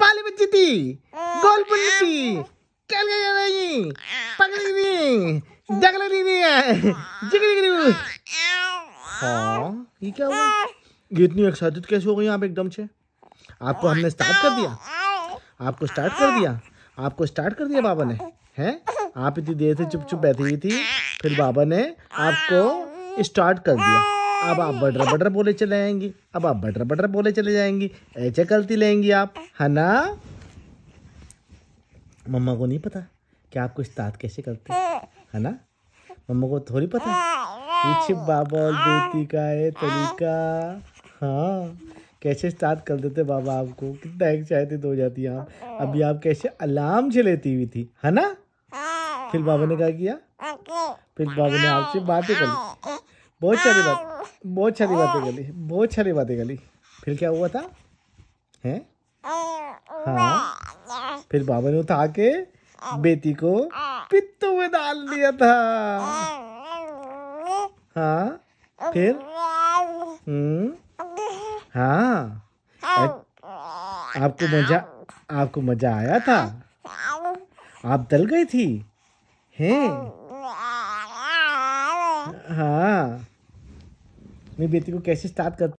पाली बच्ची थी गोल थी चल गया रही जगल हाँ ये क्या हुआ ये इतनी एक्साइटेड कैसे हो गई आप एकदम से आपको हमने स्टार्ट कर दिया आपको स्टार्ट कर दिया आपको स्टार्ट कर दिया बाबा ने हैं आप इतनी देर से चुप चुप बैठी हुई थी फिर बाबा ने आपको स्टार्ट कर दिया अब आप बटर बटर बोले चले जाएंगी अब आप बटर बटर बोले चले जाएंगी ऐसे गलती लेंगी आप है ना मम्मा को नहीं पता कि आपको इस्तात कैसे करते है ना मम्मा को थोड़ी पता पीछे बाबा और बेटी का है तरीका हाँ कैसे स्टार्ट कर देते बाबा आपको कितना एक्साइटेड हो जाती आप अभी आप कैसे अलार्म से लेती हुई थी है ना फिर बाबा ने क्या किया हाँ? फिर बाबा ने आपसे बातें कर बहुत सारी बात बहुत सारी हाँ। बातें गली बहुत सारी बातें गली फिर क्या हुआ था हैं हाँ फिर बाबा ने उठा के बेटी को पित्तू में डाल दिया था हाँ फिर हम्म हाँ आपको मजा आपको मजा आया था आप दल गई थी हैं हाँ मैं बेटी को कैसे स्टार्ट कर